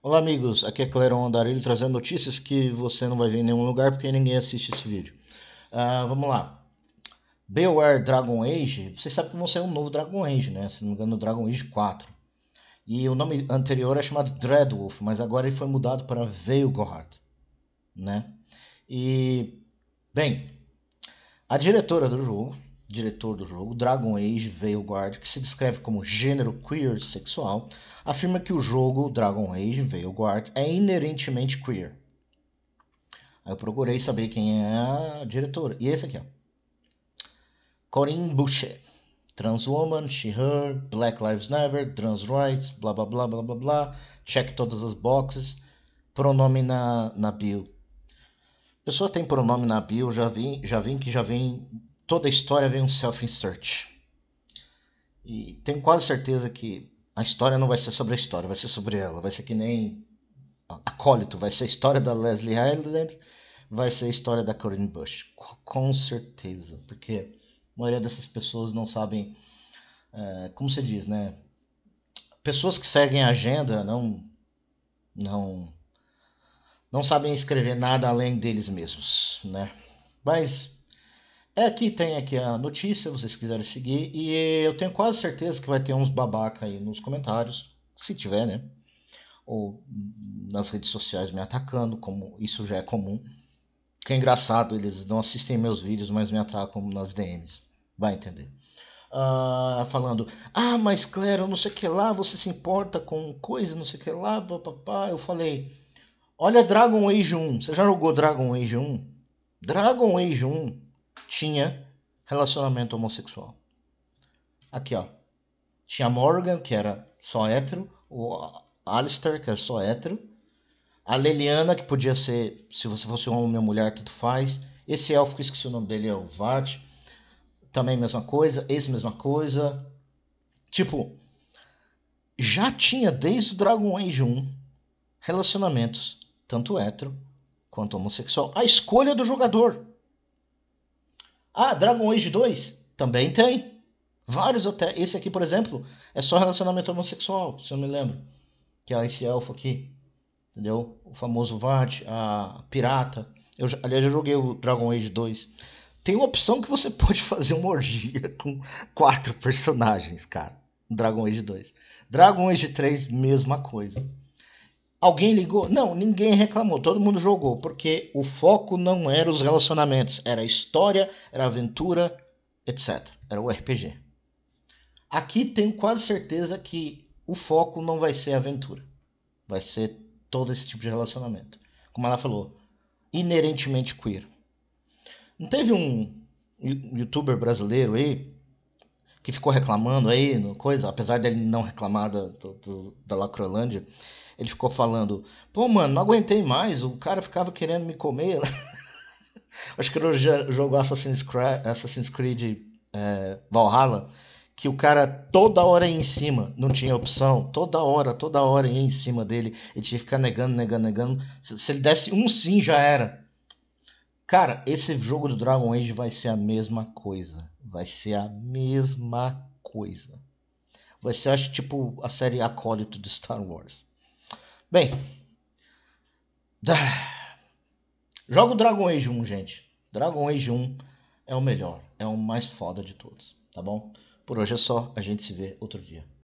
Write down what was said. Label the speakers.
Speaker 1: Olá amigos, aqui é Cléron Andarilho trazendo notícias que você não vai ver em nenhum lugar porque ninguém assiste esse vídeo. Uh, vamos lá. BioWare Dragon Age, vocês sabem que vão ser um novo Dragon Age, né? Se não me engano, Dragon Age 4. E o nome anterior era é chamado Dreadwolf, mas agora ele foi mudado para Veilgohard, né? E, bem, a diretora do jogo, diretor do jogo, Dragon Age Veilguard, que se descreve como gênero queer sexual, afirma que o jogo Dragon Age Veilguard é inerentemente queer. Aí eu procurei saber quem é a diretora. E é esse aqui, ó. Corinne Boucher. Transwoman, She-Her, Black Lives Never, Trans Rights, blá blá blá blá blá blá. Check todas as boxes. Pronome na, na bio. Pessoa tem pronome na bio, já vi, já vi que já vem toda a história vem um self-insert. E tenho quase certeza que a história não vai ser sobre a história, vai ser sobre ela. Vai ser que nem Acólito, vai ser a história da Leslie Highland, vai ser a história da Corinne Bush. Com certeza, porque a maioria dessas pessoas não sabem, é, como se diz, né? Pessoas que seguem a agenda não, não, não sabem escrever nada além deles mesmos, né? Mas é, aqui tem aqui a notícia, vocês quiserem seguir. E eu tenho quase certeza que vai ter uns babaca aí nos comentários, se tiver, né? Ou nas redes sociais me atacando, como isso já é comum. Que é engraçado, eles não assistem meus vídeos, mas me atacam nas DMs. Vai entender. Uh, falando, ah, mas eu não sei o que lá, você se importa com coisa, não sei o que lá, papapá. Eu falei, olha Dragon Age 1, você já jogou Dragon Age 1? Dragon Age 1 tinha relacionamento homossexual. Aqui, ó. Tinha Morgan, que era só hétero, o Alistair, que era só hétero, a Leliana, que podia ser, se você fosse um homem ou mulher, tanto faz. Esse elfo, que esqueci o nome dele, é o Vart. Também mesma coisa, esse mesma coisa. Tipo, já tinha desde o Dragon Age 1 relacionamentos, tanto hétero quanto homossexual, a escolha do jogador. Ah, Dragon Age 2? Também tem. Vários até. Esse aqui, por exemplo, é só relacionamento homossexual, se eu me lembro. Que é esse elfo aqui. Entendeu? O famoso Vard, a pirata. Eu, aliás, eu joguei o Dragon Age 2. Tem uma opção que você pode fazer uma orgia com quatro personagens, cara. Dragon Age 2. Dragon Age 3, mesma coisa. Alguém ligou? Não, ninguém reclamou, todo mundo jogou, porque o foco não era os relacionamentos, era a história, era a aventura, etc. Era o RPG. Aqui tenho quase certeza que o foco não vai ser a aventura, vai ser todo esse tipo de relacionamento. Como ela falou, inerentemente queer. Não teve um youtuber brasileiro aí que ficou reclamando aí, no coisa, apesar dele não reclamar da, da Lacrolândia ele ficou falando: pô, mano, não aguentei mais, o cara ficava querendo me comer. Acho que era o jogo Assassin's Creed, Assassin's Creed é, Valhalla, que o cara toda hora ia em cima, não tinha opção, toda hora, toda hora ia em cima dele, ele tinha que ficar negando, negando, negando. Se, se ele desse um sim, já era. Cara, esse jogo do Dragon Age vai ser a mesma coisa. Vai ser a mesma coisa. Vai ser, acho, tipo a série Acólito de Star Wars. Bem. Joga o Dragon Age 1, gente. Dragon Age 1 é o melhor, é o mais foda de todos, tá bom? Por hoje é só, a gente se vê outro dia.